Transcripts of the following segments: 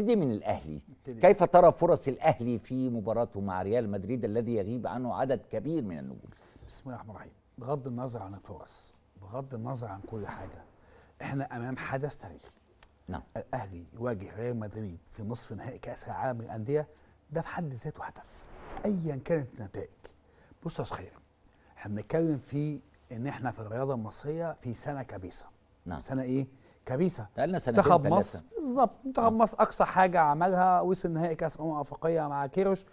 نبتدي من الاهلي نبتدي. كيف ترى فرص الاهلي في مباراته مع ريال مدريد الذي يغيب عنه عدد كبير من النجوم بسم الله الرحمن الرحيم بغض النظر عن الفرص بغض النظر عن كل حاجه احنا امام حدث تاريخي نعم الاهلي يواجه ريال مدريد في نصف نهائي كاس العالم للانديه ده في حد ذاته هدف ايا كانت النتائج بص يا صغير احنا بنتكلم في ان احنا في الرياضه المصريه في سنه كبيسه نعم سنه ايه كبيسه بقالنا سنتين منتخب مصر بالظبط منتخب آه. مصر اقصى حاجه عملها وصل نهائي كاس امم افريقيه مع كيروش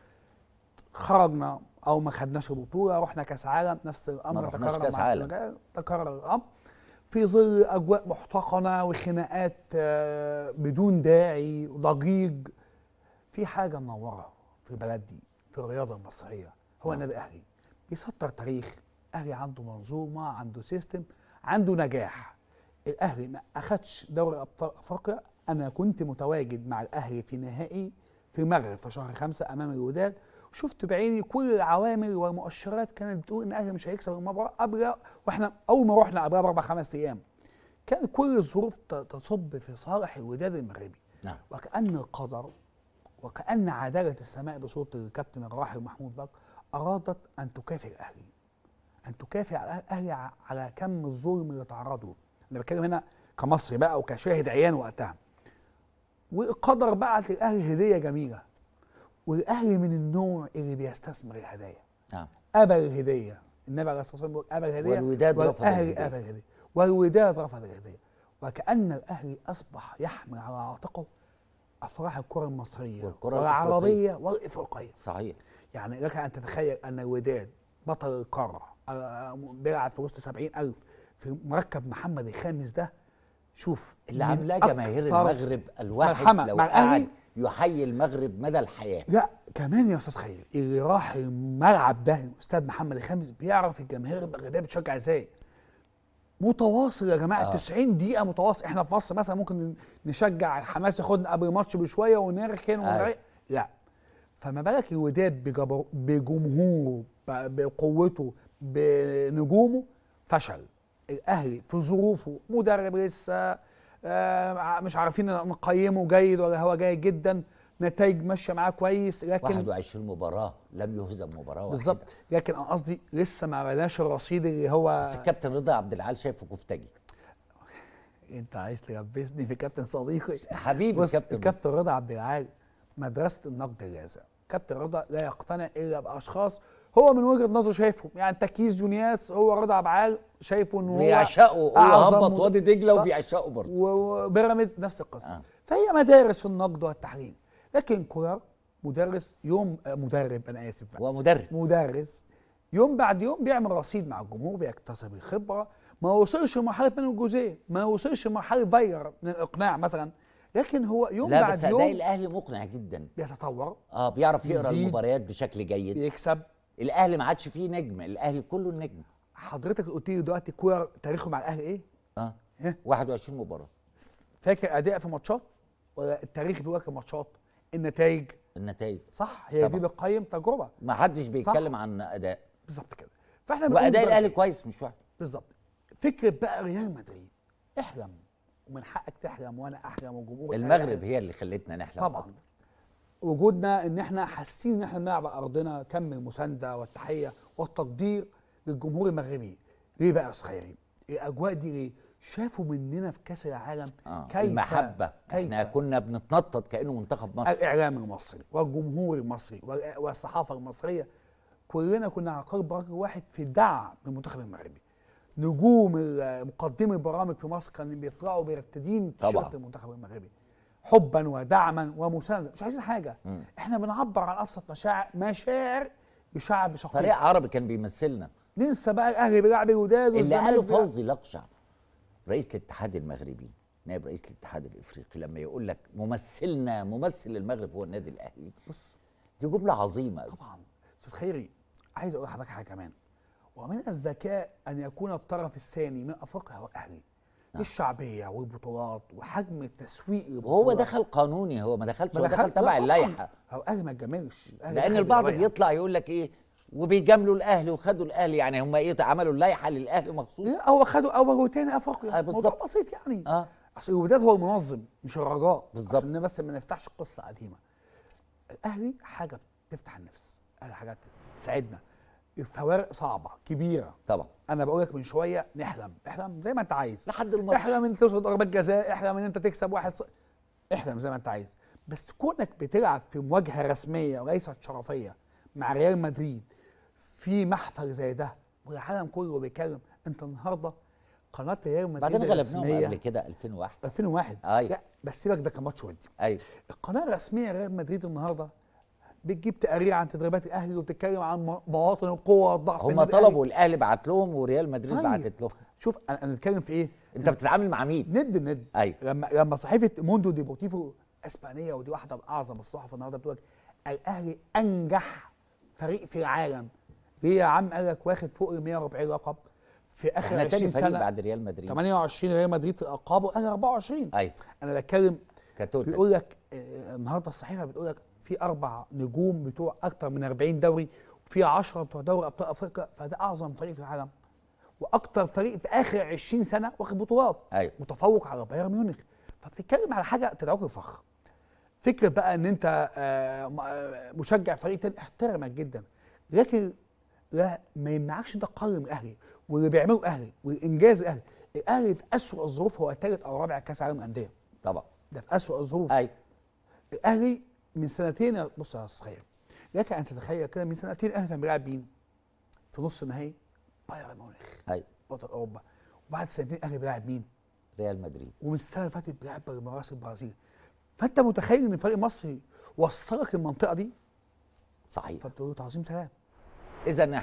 خرجنا او ما خدناش البطوله رحنا كاس عالم نفس الامر تكرر كاس مع السنغال تكرر الامر في ظل اجواء محتقنه وخناقات آه، بدون داعي وضجيج في حاجه منوره في البلد دي في الرياضه المصريه هو نعم. النادي الاهلي بيسطر تاريخ اهلي عنده منظومه عنده سيستم عنده نجاح الاهلي ما اخدش دوري ابطال افريقيا انا كنت متواجد مع الاهلي في نهائي في المغرب في شهر خمسة امام الوداد وشفت بعيني كل العوامل والمؤشرات كانت بتقول ان الاهلي مش هيكسب المباراه قبل واحنا اول ما رحنا قبلها باربع خمس ايام كان كل الظروف تصب في صالح الوداد المغربي نعم. وكأن القدر وكأن عدالة السماء بصوت الكابتن الراحل محمود بكر أرادت أن تكافئ الأهلي أن تكافئ الأهلي على كم الظلم اللي تعرضه انا بتكلم هنا كمصري بقى وكشاهد عيان وقتها والقدر بعت للاهلي هديه جميله والاهلي من النوع اللي بيستثمر الهدايا نعم ابى الهديه النبي عليه الصلاه والسلام بيقول ابى الهديه والوداد رفض الهديه قبل الهديه والوداد رفض الهديه وكان الاهلي اصبح يحمل على عاتقه افراح الكره المصريه والكره والعربيه والافريقيه صحيح يعني لك ان تتخيل ان الوداد بطل القاره آه، آه، بيلعب في وسط 70000 في مركب محمد الخامس ده شوف اللي عاملاه جماهير المغرب الواحد ملحمة. لو مع قاعد يحيي المغرب مدى الحياه لا كمان يا استاذ خير اللي راح الملعب ده الاستاذ محمد الخامس بيعرف الجماهير المغربيه بتشجع ازاي متواصل يا جماعه آه. 90 دقيقه متواصل احنا في مصر مثلا ممكن نشجع الحماس ياخدنا قبل الماتش بشويه ونركن أيوه. ونرق لا فما بالك الوداد بجمهوره بقوته بنجومه فشل الاهلي في ظروفه مدرب لسه آه، مش عارفين نقيمه جيد ولا هو جيد جدا نتائج ماشيه معاه كويس لكن 21 مباراه لم يهزم مباراه واحده بالظبط لكن انا قصدي لسه ما بلاش الرصيد اللي هو بس الكابتن رضا عبد العال شايفه كفتجي انت عايز تلبسني في كابتن صديقي حبيبي بص كابتن كابتن رضا عبد العال مدرسه النقد الجازع كابتن رضا لا يقتنع الا باشخاص هو من وجهه نظره شايفهم يعني تكيس جونياس هو رضا عبعال شايفه انه هو بيعشقه هو هبط وادي دجله وبيعشقه برضه وبيراميد نفس القصه آه. فهي مدارس في النقد والتحليل لكن كولر مدرس يوم مدرب انا اسف بقى. ومدرس مدرس يوم بعد يوم بيعمل رصيد مع الجمهور بيكتسب الخبره ما وصلش لمرحله من الجوزيه ما وصلش لمرحله فاير من الاقناع مثلا لكن هو يوم لا بعد بس يوم الاهلي مقنع جدا بيتطور اه بيعرف يقرا المباريات بشكل جيد يكسب الاهلي ما عادش فيه نجم الاهلي كله النجم حضرتك قلت لي دلوقتي كوره تاريخه مع الاهلي ايه؟ اه ايه؟ 21 مباراه فاكر اداء في ماتشات ولا التاريخ بيواكب ماتشات النتائج النتائج صح هي طبعا. دي بتقيم تجربه ما حدش بيتكلم عن اداء بالظبط كده فاحنا بنقول واداء الاهلي كويس مش وحش بالظبط فكره بقى ريال مدريد احلم ومن حقك تحلم وانا احلم وجمهور المغرب هي اللي خلتنا نحلم طبعا وجودنا ان احنا حاسين ان احنا بنلعب على ارضنا كم المسانده والتحيه والتقدير للجمهور المغربي ليه بقى يا صغيري؟ الاجواء دي ليه؟ شافوا مننا في كاس العالم آه. كيف المحبه كيف احنا كنا بنتنطط كانه منتخب مصر الاعلام المصري والجمهور المصري والصحافه المصريه كلنا كنا على قلب رجل واحد في دعم المنتخب المغربي نجوم مقدمي البرامج في مصر كانوا بيطلعوا مرتدين تيشيرت المنتخب المغربي حبا ودعما ومسانده مش عايزين حاجه م. احنا بنعبر عن ابسط مشاعر مشاعر بشعب شقيق فريق عربي كان بيمثلنا ننسى بقى الاهلي بيلعب الوداد اللي قاله فوزي لقشع رئيس الاتحاد المغربي نائب رئيس الاتحاد الافريقي لما يقول لك ممثلنا ممثل المغرب هو النادي الاهلي بص دي جمله عظيمه طبعا استاذ خيري عايز اقول لحضرتك حاجه كمان ومن الذكاء ان يكون الطرف الثاني من افريقيا هو الاهلي نعم. الشعبيه والبطولات وحجم التسويق هو دخل قانوني هو ما دخلش هو دخل تبع اللائحه هو اهلي ما اتجاملش لان البعض بيطلع يقول لك ايه وبيجاملوا الاهلي وخدوا الاهلي يعني هم ايه عملوا اللائحه للاهلي مخصوص هو خدوا اول وتاني افريقيا آه بالظبط بسيط يعني اه اصل الوداد هو المنظم مش الرجاء بالظبط عشان بس ما نفتحش قصه قديمه الاهلي حاجه بتفتح النفس أهلي حاجه تساعدنا الفوارق صعبه كبيره طبعا انا بقول لك من شويه نحلم احلم زي ما انت عايز لحد الماتش احلم ان توصل ضربات جزاء احلم ان انت تكسب واحد ص... احلم زي ما انت عايز بس كونك بتلعب في مواجهه رسميه وليست شرفيه مع ريال مدريد في محفل زي ده والعالم كله بيتكلم انت النهارده قناه ريال مدريد بعدين غلبناهم قبل كده 2001 2001 ايوه بس سيبك ده كان ماتش ودي ايوه القناه الرسميه ريال مدريد النهارده بتجيب تقارير عن تدريبات الاهلي وبتتكلم عن مواطن القوه والضعف هم طلبوا الاهلي بعت لهم وريال مدريد طيب. بعتت لهم شوف انا بتكلم في ايه انت بتتعامل مع مين ند ند ايوه لما لما صحيفه موندو ديبورتيفو اسبانيه ودي واحده من اعظم الصحف النهارده بتقول الاهلي انجح فريق في العالم ليه يا عم قال لك واخد فوق ال 140 لقب في اخر 20 سنه بعد ريال مدريد 28 ريال مدريد في الالقاب وانا 24 ايوه انا بتكلم كتوتال بيقول لك آه، النهارده الصحيفه بتقول لك في اربع نجوم بتوع اكتر من 40 دوري وفي 10 بتوع دوري ابطال افريقيا فده اعظم فريق في العالم واكتر فريق في اخر 20 سنه واخد بطولات أيوة. متفوق على بايرن ميونخ فبتتكلم على حاجه تدعوك للفخر فكره بقى ان انت آه، آه، مشجع فريق تاني احترمك جدا لكن لا ما يمنعكش انت تقارن الاهلي واللي بيعمله اهلي والانجاز الاهلي الاهلي في اسوء الظروف هو ثالث او رابع كاس عالم انديه طبعا ده في اسوء الظروف ايوه الاهلي من سنتين بص يا صغير لك ان تتخيل كده من سنتين احنا كان بيلعب مين؟ في نص النهائي بايرن ميونخ ايوه بطل اوروبا وبعد سنتين الاهلي بيلعب مين؟ ريال مدريد ومن السنه اللي فاتت بيلعب بالمراس البرازيل فانت متخيل ان فريق مصري وصلك المنطقه دي؟ صحيح فبتقول له تعظيم سلام اذا